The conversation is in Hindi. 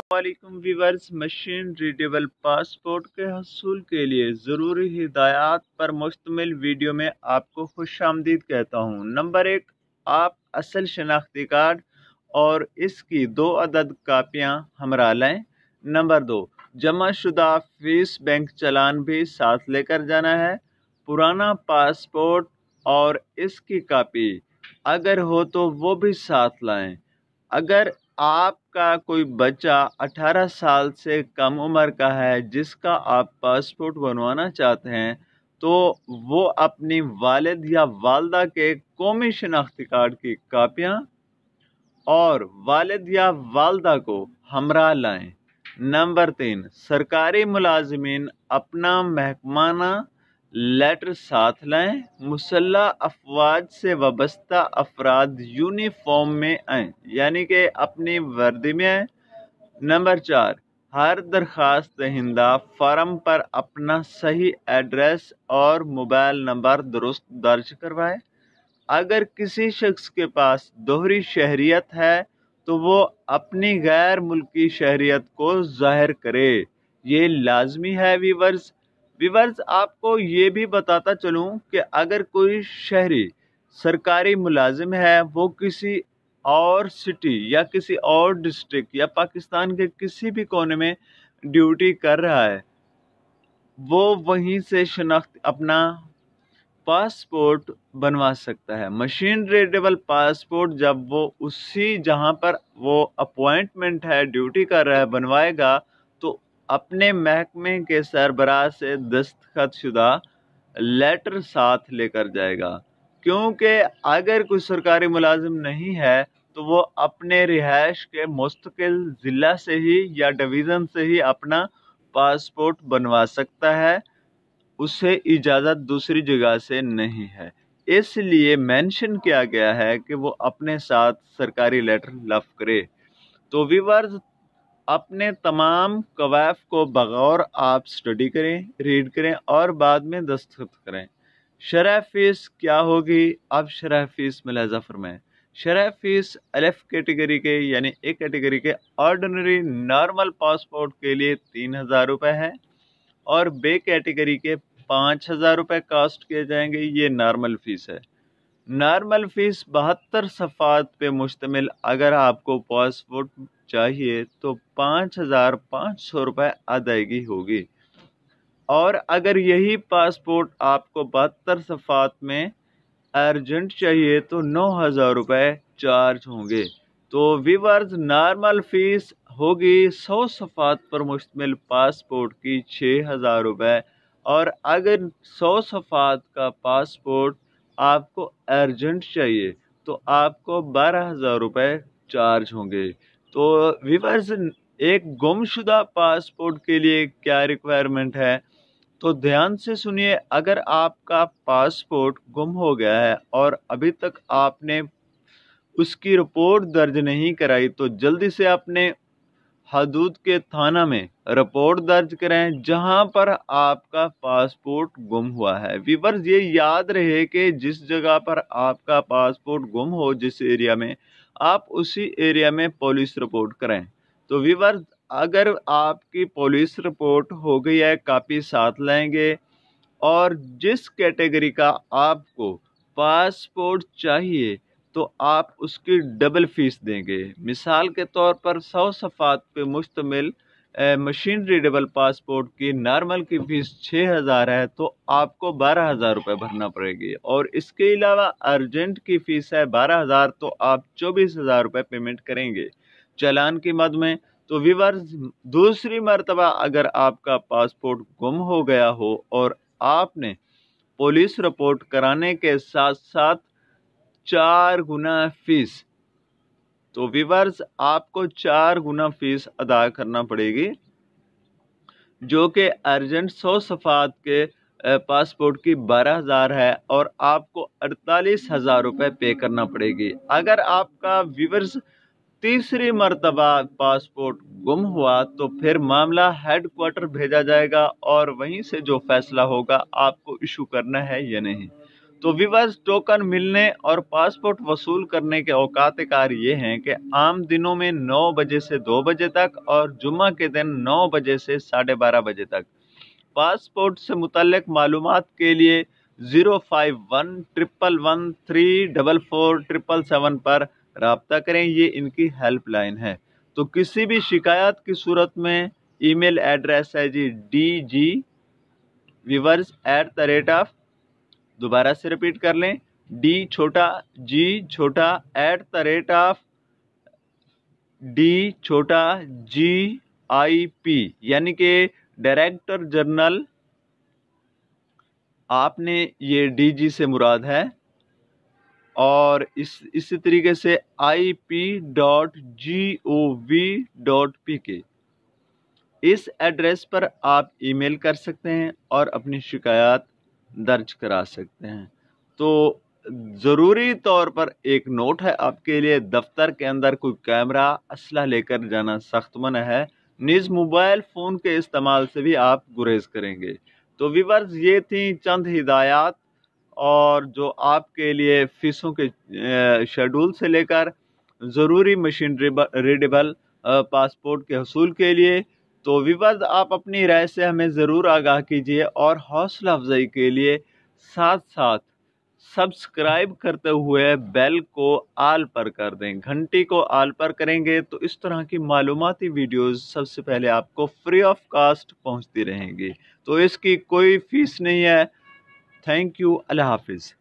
अस्सलाम वीवर्स मशीन रीडेबल पासपोर्ट के हसूल के लिए ज़रूरी हिदायत पर मुश्तमिल वीडियो में आपको खुश आमदीद कहता हूँ नंबर एक आप असल शनाख्ती कार्ड और इसकी दो अदद कापियाँ हमरा लें नंबर दो जमा शुदा फीस बैंक चलान भी साथ लेकर जाना है पुराना पासपोर्ट और इसकी कापी अगर हो तो वो भी साथ लाएँ अगर आपका कोई बच्चा 18 साल से कम उम्र का है जिसका आप पासपोर्ट बनवाना चाहते हैं तो वो अपनी वालद या वालदा के कौमी शनाख्ती कार्ड की कापियाँ और वालद या वालदा को हमरा लाएं नंबर तीन सरकारी मुलाजमीन अपना महकमाना लेटर साथ लाएं मुसल्ह अफवाज से वाबस्ता अफराद यूनिफॉर्म में आए यानी कि अपनी वर्दी में आए नंबर चार हर दरख्वास्त दहिंदा फार्म पर अपना सही एड्रेस और मोबाइल नंबर दुरुस्त दर्ज करवाए अगर किसी शख्स के पास दोहरी शहरीत है तो वो अपनी गैर मुल्की शहरीत को जाहिर करे ये लाजमी है वीवर्स विवर्स आपको ये भी बताता चलूँ कि अगर कोई शहरी सरकारी मुलाजिम है वो किसी और सिटी या किसी और डिस्ट्रिक्ट या पाकिस्तान के किसी भी कोने में ड्यूटी कर रहा है वो वहीं से शनाख्त अपना पासपोर्ट बनवा सकता है मशीन रेडेबल पासपोर्ट जब वो उसी जहां पर वो अपॉइंटमेंट है ड्यूटी कर रहा है बनवाएगा अपने महकमे के सरबराह से दस्तखत शुदा लेटर साथ लेकर जाएगा क्योंकि अगर कोई सरकारी मुलाजिम नहीं है तो वो अपने रिहाइश के मुस्तकिल ज़िला से ही या डिवीज़न से ही अपना पासपोर्ट बनवा सकता है उसे इजाज़त दूसरी जगह से नहीं है इसलिए मेंशन किया गया है कि वो अपने साथ सरकारी लेटर लफ करे तो वीवर्स अपने तमाम कवायफ को बगौर आप स्टडी करें रीड करें और बाद में दस्तखत करें शरह फीस क्या होगी अब शरह फीस में लहजा फरमाएँ शरह फीस एलफ कैटेगरी के यानी ए कैटेगरी के ऑर्डनरी नॉर्मल पासपोर्ट के लिए तीन हज़ार रुपये है और बे कैटेगरी के पाँच हज़ार रुपये कास्ट किए जाएंगे ये नॉर्मल फ़ीस है नॉर्मल फीस बहत्तर सफ़ात पे मुश्तमिल अगर आपको पासपोर्ट चाहिए तो पाँच हज़ार पाँच सौ रुपये अदायगी होगी और अगर यही पासपोर्ट आपको बहत्तर सफ़ात में अर्जेंट चाहिए तो नौ हज़ार रुपये चार्ज होंगे तो वीवर्स नॉर्मल फ़ीस होगी सौ सफ़ात पर मुश्तमिल पासपोर्ट की छः हज़ार रुपये और अगर सौ सफ़ात का पासपोर्ट आपको अर्जेंट चाहिए तो आपको बारह हज़ार रुपये चार्ज होंगे तो वीवर्स एक गुमशुदा पासपोर्ट के लिए क्या रिक्वायरमेंट है तो ध्यान से सुनिए अगर आपका पासपोर्ट गुम हो गया है और अभी तक आपने उसकी रिपोर्ट दर्ज नहीं कराई तो जल्दी से अपने हदूद के थाना में रिपोर्ट दर्ज करें जहां पर आपका पासपोर्ट गुम हुआ है वीवर्स ये याद रहे कि जिस जगह पर आपका पासपोर्ट गुम हो जिस एरिया में आप उसी एरिया में पुलिस रिपोर्ट करें तो वीवर्स अगर आपकी पुलिस रिपोर्ट हो गई है कापी साथ लेंगे और जिस कैटेगरी का आपको पासपोर्ट चाहिए तो आप उसकी डबल फ़ीस देंगे मिसाल के तौर पर सौ सफ़ात पे मुश्तमिल मशीनरी डबल पासपोर्ट की नॉर्मल की फ़ीस छः हज़ार है तो आपको बारह हज़ार रुपये भरना पड़ेगी और इसके अलावा अर्जेंट की फ़ीस है बारह हज़ार तो आप चौबीस हज़ार रुपये पेमेंट करेंगे चलान की मद में तो विवर्स दूसरी मरतबा अगर आपका पासपोर्ट गुम हो गया हो और आपने पुलिस रिपोर्ट कराने के साथ साथ चार गुना फीस तो विवर्स आपको चार गुना फीस अदा करना पड़ेगी जो कि अर्जेंट सौ सफ़ात के पासपोर्ट की बारह हज़ार है और आपको अड़तालीस हज़ार रुपये पे करना पड़ेगी अगर आपका विवर्स तीसरी मरतबा पासपोर्ट गुम हुआ तो फिर मामला हेड क्वार्टर भेजा जाएगा और वहीं से जो फैसला होगा आपको इशू करना है या नहीं तो विवास टोकन मिलने और पासपोर्ट वसूल करने के औकात कार ये हैं कि आम दिनों में नौ बजे से दो बजे तक और जुम्मा के दिन नौ बजे से साढ़े बारह बजे तक पासपोर्ट से मुतल मालूम के लिए zero five one triple one three double four triple seven पर रबता करें ये इनकी हेल्पलाइन है तो किसी भी शिकायत की सूरत में ईमेल एड्रेस है जी डी जी विवर्स एट द रेट ऑफ दोबारा से रिपीट कर लें डी छोटा जी छोटा at the rate of D छोटा जी आई पी यानी कि डायरेक्टर जनरल आपने ये डी जी से मुराद है और इस इसी तरीके से I P dot G O V dot P K इस एड्रेस पर आप ईमेल कर सकते हैं और अपनी शिकायत दर्ज करा सकते हैं तो ज़रूरी तौर पर एक नोट है आपके लिए दफ्तर के अंदर कोई कैमरा असला लेकर जाना सख्त मन है निज मोबाइल फ़ोन के इस्तेमाल से भी आप गुरेज करेंगे तो विवर्स ये थी चंद हिदायत और जो आपके लिए फीसों के शेड्यूल से लेकर ज़रूरी मशीन रिडेबल पासपोर्ट के हसूल के लिए तो विवाद आप अपनी राय से हमें ज़रूर आगाह कीजिए और हौसला अफजाई के लिए साथ साथ सब्सक्राइब करते हुए बेल को आल पर कर दें घंटी को आल पर करेंगे तो इस तरह की मालूमती वीडियोस सबसे पहले आपको फ्री ऑफ कास्ट पहुंचती रहेंगी तो इसकी कोई फीस नहीं है थैंक यू अल्लाह हाफिज़